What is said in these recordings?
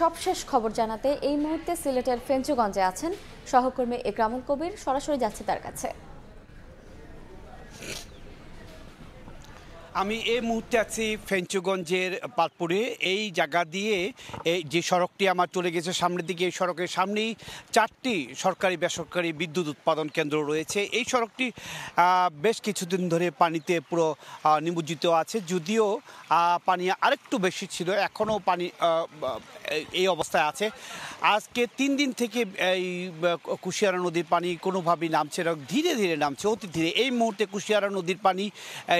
সবশেষ খবর জানাতে এই মুহূর্তে সিলেটের ফেঞ্চুগঞ্জে আছেন সহকর্মী একরামুল কবির সরাসরি যাচ্ছে তার কাছে আমি এই মুহূর্তে আছি ফেঞ্চুগঞ্জের পাটপুরে এই জায়গা দিয়ে এই যে সড়কটি আমার চলে গেছে সামনের দিকে এই সড়কের সামনেই চারটি সরকারি বেসরকারি বিদ্যুৎ উৎপাদন কেন্দ্র রয়েছে এই সড়কটি বেশ কিছুদিন ধরে পানিতে পুরো নিমজ্জিত আছে যদিও পানি আরেকটু বেশি ছিল এখনও পানি এই অবস্থায় আছে আজকে তিন দিন থেকে এই কুশিয়ারা নদীর পানি কোনোভাবেই নামছে ধীরে ধীরে নামছে অতি ধীরে এই মুহূর্তে কুশিয়ারা নদীর পানি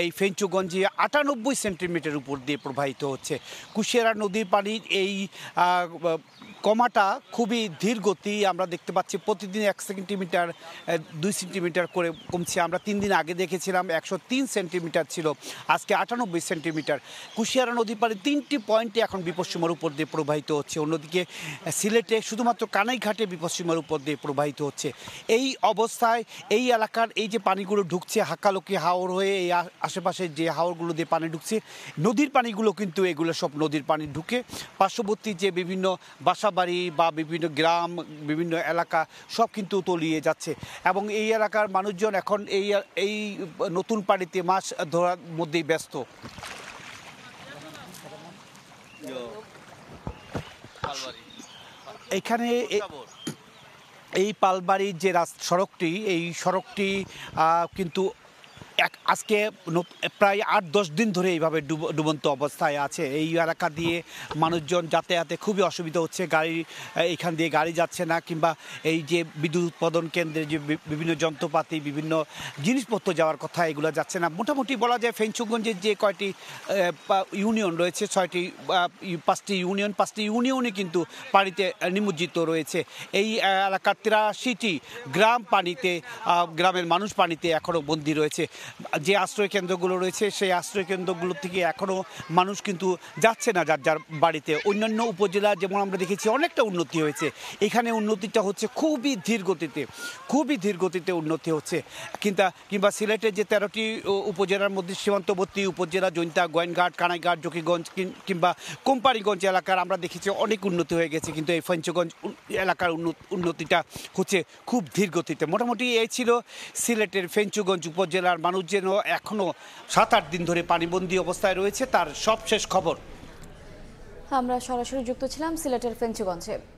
এই ফেঞ্চুগঞ্জে আটানব্বই সেন্টিমিটার উপর দিয়ে প্রবাহিত হচ্ছে কুশিয়ারা নদীর পানির এই কমাটা খুবই ধীর গতি আমরা দেখতে পাচ্ছি প্রতিদিন এক সেন্টিমিটার দুই সেন্টিমিটার করে কমছে আমরা তিন দিন আগে দেখেছিলাম একশো তিন সেন্টিমিটার ছিল আজকে আটানব্বই সেন্টিমিটার কুশিয়ারা নদী পারে তিনটি পয়েন্টে এখন বিপদসীমার উপর দিয়ে প্রবাহিত হচ্ছে অন্যদিকে সিলেটে শুধুমাত্র কানাইঘাটে বিপদসীমার উপর দিয়ে প্রবাহিত হচ্ছে এই অবস্থায় এই এলাকার এই যে পানিগুলো ঢুকছে হাকালোকি হাওর হয়ে এই আশেপাশে যে হাওরগুলো দিয়ে পানি ঢুকছে নদীর পানিগুলো কিন্তু এগুলো সব নদীর পানি ঢুকে পার্শ্ববর্তী যে বিভিন্ন বাসা বাড়ি বা বিভিন্ন গ্রাম বিভিন্ন এলাকা সব কিন্তু তলিয়ে যাচ্ছে এবং এই এলাকার মানুষজন এখন এই এই নতুন পানিতে মাছ ধরার মধ্যেই ব্যস্ত এখানে এই পালবাড়ির যে সড়কটি এই সড়কটি কিন্তু এক আজকে প্রায় আট দশ দিন ধরে এইভাবে ডুবন্ত অবস্থায় আছে এই এলাকা দিয়ে মানুষজন যাতায়াতে খুবই অসুবিধা হচ্ছে গাড়ি এখান দিয়ে গাড়ি যাচ্ছে না কিংবা এই যে বিদ্যুৎ উৎপাদন কেন্দ্রে যে বিভিন্ন যন্ত্রপাতি বিভিন্ন জিনিসপত্র যাওয়ার কথা এগুলো যাচ্ছে না মোটামুটি বলা যায় ফেঞ্চুগঞ্জের যে কয়টি ইউনিয়ন রয়েছে ছয়টি পাঁচটি ইউনিয়ন পাঁচটি ইউনিয়নই কিন্তু পানিতে নিমজ্জিত রয়েছে এই এলাকার তিরাশিটি গ্রাম পানিতে গ্রামের মানুষ পানিতে এখনও বন্দী রয়েছে যে আশ্রয় কেন্দ্রগুলো রয়েছে সেই আশ্রয় কেন্দ্রগুলো থেকে এখনও মানুষ কিন্তু যাচ্ছে না যার যার বাড়িতে অন্যান্য উপজেলা যেমন আমরা দেখেছি অনেকটা উন্নতি হয়েছে এখানে উন্নতিটা হচ্ছে খুবই ধীর গতিতে খুবই ধীর গতিতে উন্নতি হচ্ছে কিন্তু কিংবা সিলেটের যে তেরোটি উপজেলার মধ্যে সীমান্তবর্তী উপজেলা জৈন্তা গোয়েনঘাট কানাইঘাট জকিগঞ্জ কিংবা কোম্পানিগঞ্জ এলাকার আমরা দেখেছি অনেক উন্নতি হয়ে গেছে কিন্তু এই ফঞ্চগঞ্জ এলাকার উন্নতিটা হচ্ছে খুব ধীর গতিতে মোটামুটি এই ছিল সিলেটের ফেঞ্চুগঞ্জ উপজেলার মানুষ মানুষ যেন এখনও সাত আট দিন ধরে পানিবন্দী অবস্থায় রয়েছে তার সবশেষ খবর আমরা সরাসরি যুক্ত ছিলাম সিলেটের ফেঞ্চুগঞ্জে